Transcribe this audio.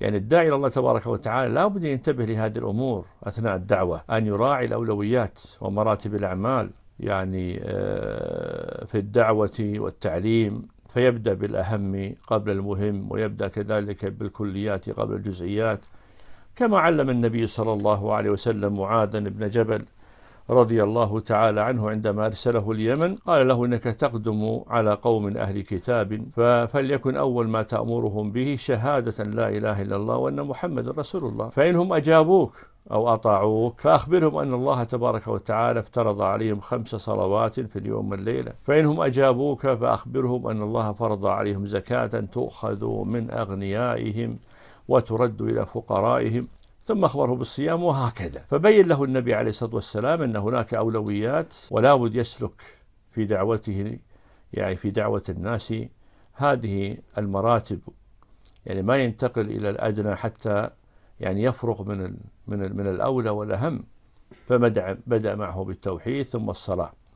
يعني الداعي الى الله تبارك وتعالى لا بد ينتبه لهذه الامور اثناء الدعوه ان يراعي الاولويات ومراتب الاعمال يعني آه، في الدعوه والتعليم فيبدا بالاهم قبل المهم ويبدا كذلك بالكليات قبل الجزئيات كما علم النبي صلى الله عليه وسلم معاذا بن جبل رضي الله تعالى عنه عندما أرسله اليمن قال له إنك تقدم على قوم أهل كتاب فليكن أول ما تأمرهم به شهادة لا إله إلا الله وأن محمد رسول الله فإنهم أجابوك أو أطاعوك فأخبرهم أن الله تبارك وتعالى افترض عليهم خمس صلوات في اليوم والليلة فإنهم أجابوك فأخبرهم أن الله فرض عليهم زكاة تؤخذ من أغنيائهم وترد إلى فقرائهم ثم أخبره بالصيام وهكذا فبين له النبي عليه الصلاة والسلام أن هناك أولويات ولا بد يسلك في دعوته يعني في دعوة الناس هذه المراتب يعني ما ينتقل إلى الأدنى حتى يعني يفرغ من من من الأولى والأهم فبدأ معه بالتوحيد ثم الصلاة